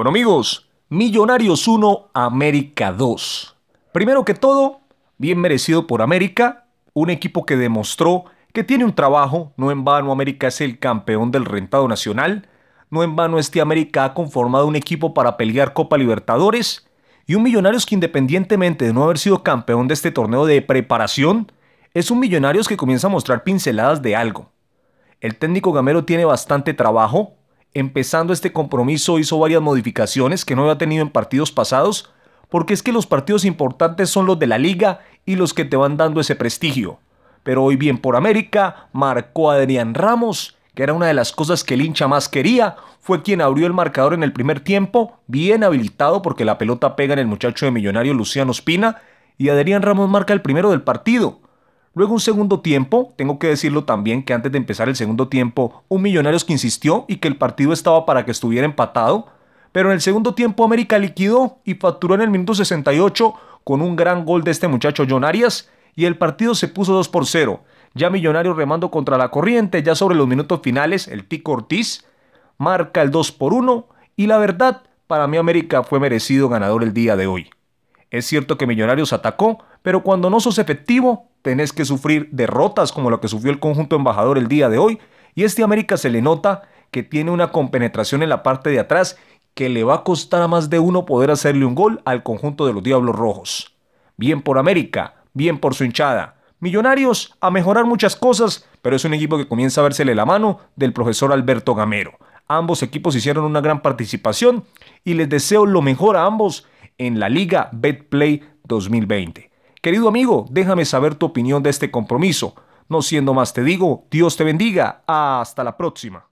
Bueno amigos, Millonarios 1, América 2. Primero que todo, bien merecido por América, un equipo que demostró que tiene un trabajo, no en vano América es el campeón del rentado nacional, no en vano este América ha conformado un equipo para pelear Copa Libertadores y un Millonarios que independientemente de no haber sido campeón de este torneo de preparación, es un Millonarios que comienza a mostrar pinceladas de algo. El técnico Gamero tiene bastante trabajo, empezando este compromiso hizo varias modificaciones que no había tenido en partidos pasados, porque es que los partidos importantes son los de la liga y los que te van dando ese prestigio. Pero hoy bien por América, marcó Adrián Ramos, que era una de las cosas que el hincha más quería, fue quien abrió el marcador en el primer tiempo, bien habilitado porque la pelota pega en el muchacho de Millonario Luciano Espina, y Adrián Ramos marca el primero del partido. Luego un segundo tiempo, tengo que decirlo también que antes de empezar el segundo tiempo, un Millonarios que insistió y que el partido estaba para que estuviera empatado, pero en el segundo tiempo América liquidó y facturó en el minuto 68 con un gran gol de este muchacho John Arias y el partido se puso 2 por 0. Ya Millonarios remando contra la corriente, ya sobre los minutos finales, el Tico Ortiz marca el 2 por 1 y la verdad, para mí América fue merecido ganador el día de hoy. Es cierto que Millonarios atacó, pero cuando no sos efectivo, tenés que sufrir derrotas como la que sufrió el conjunto embajador el día de hoy, y este América se le nota que tiene una compenetración en la parte de atrás que le va a costar a más de uno poder hacerle un gol al conjunto de los Diablos Rojos. Bien por América, bien por su hinchada. Millonarios a mejorar muchas cosas, pero es un equipo que comienza a versele la mano del profesor Alberto Gamero. Ambos equipos hicieron una gran participación y les deseo lo mejor a ambos en la Liga Betplay 2020. Querido amigo, déjame saber tu opinión de este compromiso. No siendo más, te digo, Dios te bendiga. Hasta la próxima.